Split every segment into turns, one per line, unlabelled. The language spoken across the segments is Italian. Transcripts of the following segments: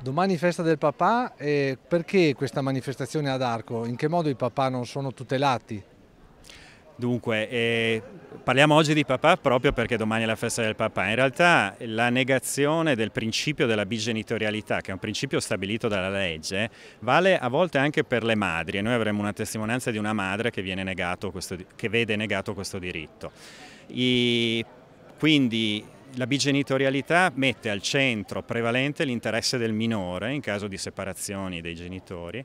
Domani festa del papà, eh, perché questa manifestazione ad Arco? In che modo i papà non
sono tutelati? Dunque, eh, parliamo oggi di papà proprio perché domani è la festa del papà. In realtà la negazione del principio della bigenitorialità, che è un principio stabilito dalla legge, vale a volte anche per le madri e noi avremo una testimonianza di una madre che, questo, che vede negato questo diritto. I, quindi la bigenitorialità mette al centro prevalente l'interesse del minore in caso di separazioni dei genitori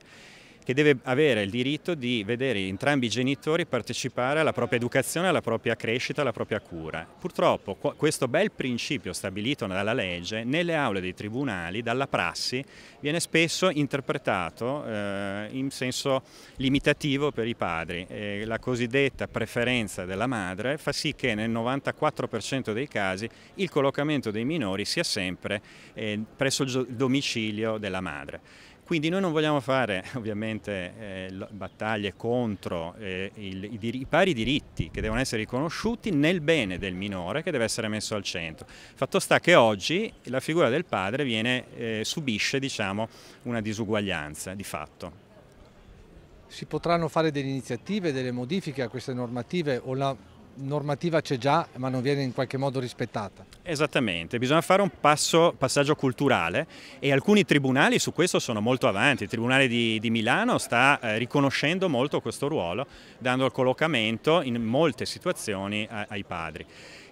che deve avere il diritto di vedere entrambi i genitori partecipare alla propria educazione, alla propria crescita, alla propria cura. Purtroppo questo bel principio stabilito dalla legge nelle aule dei tribunali, dalla prassi, viene spesso interpretato eh, in senso limitativo per i padri. E la cosiddetta preferenza della madre fa sì che nel 94% dei casi il collocamento dei minori sia sempre eh, presso il domicilio della madre. Quindi noi non vogliamo fare ovviamente eh, battaglie contro eh, il, i, i, pari diritti che devono essere riconosciuti nel bene del minore che deve essere messo al centro. Fatto sta che oggi la figura del padre viene, eh, subisce diciamo, una disuguaglianza di fatto. Si potranno fare
delle iniziative, delle modifiche a queste normative o la normativa c'è già ma non viene in qualche modo rispettata.
Esattamente, bisogna fare un passo, passaggio culturale e alcuni tribunali su questo sono molto avanti, il Tribunale di, di Milano sta eh, riconoscendo molto questo ruolo, dando il collocamento in molte situazioni a, ai padri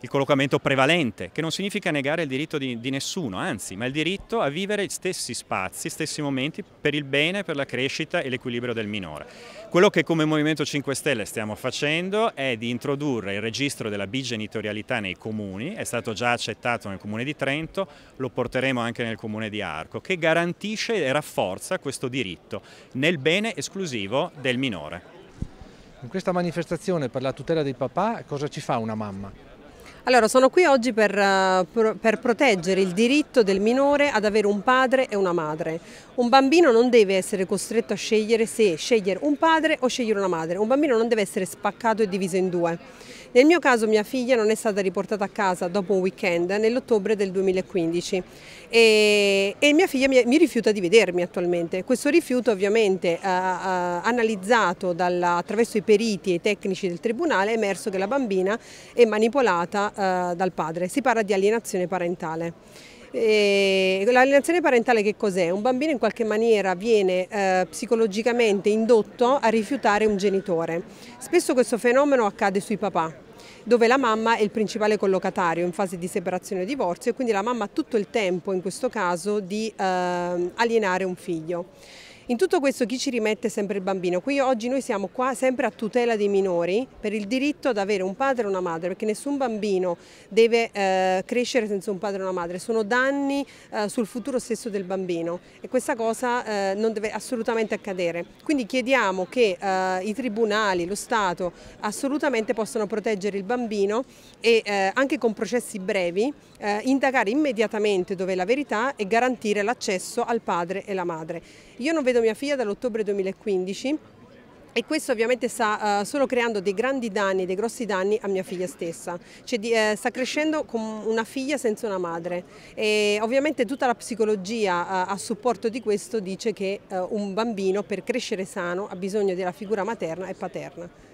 il collocamento prevalente, che non significa negare il diritto di, di nessuno, anzi, ma il diritto a vivere gli stessi spazi, gli stessi momenti per il bene, per la crescita e l'equilibrio del minore. Quello che come Movimento 5 Stelle stiamo facendo è di introdurre il registro della bigenitorialità nei comuni, è stato già accettato nel comune di Trento, lo porteremo anche nel comune di Arco, che garantisce e rafforza questo diritto nel bene esclusivo del minore.
In questa manifestazione per la tutela del papà cosa ci fa una mamma?
Allora, sono qui oggi per, eh, per, proteggere il diritto del minore ad avere un padre e una madre. Un bambino non deve essere costretto a scegliere se scegliere un padre o scegliere una madre. Un bambino non deve essere spaccato e diviso in due. Nel mio caso mia figlia non è stata riportata a casa dopo un weekend nell'ottobre del 2015 e, e mia figlia mi, mi, rifiuta di vedermi attualmente. Questo rifiuto ovviamente eh, eh, analizzato dalla, attraverso i periti e i tecnici del tribunale è emerso che la bambina è manipolata eh, dal padre. Si parla di alienazione parentale. Eh, L'alienazione parentale che cos'è? Un bambino in qualche maniera viene eh, psicologicamente indotto a rifiutare un genitore. Spesso questo fenomeno accade sui papà dove la mamma è il principale collocatario in fase di separazione o divorzio e quindi la mamma ha tutto il tempo in questo caso di eh, alienare un figlio. In tutto questo chi ci rimette sempre il bambino. Qui oggi noi siamo qua sempre a tutela dei minori per il diritto ad avere un padre e una madre, perché nessun bambino deve eh, crescere senza un padre e una madre. Sono danni eh, sul futuro stesso del bambino e questa cosa eh, non deve assolutamente accadere. Quindi chiediamo che eh, i tribunali, lo Stato assolutamente possano proteggere il bambino e eh, anche con processi brevi eh, indagare immediatamente dove è la verità e garantire l'accesso al padre e alla madre. Io non vedo mia figlia dall'ottobre 2015 e questo ovviamente sta uh, solo creando dei grandi danni, dei grossi danni a mia figlia stessa, cioè, di, eh, sta crescendo con una figlia senza una madre e ovviamente tutta la psicologia uh, a supporto di questo dice che uh, un bambino per crescere sano ha bisogno della figura materna e paterna.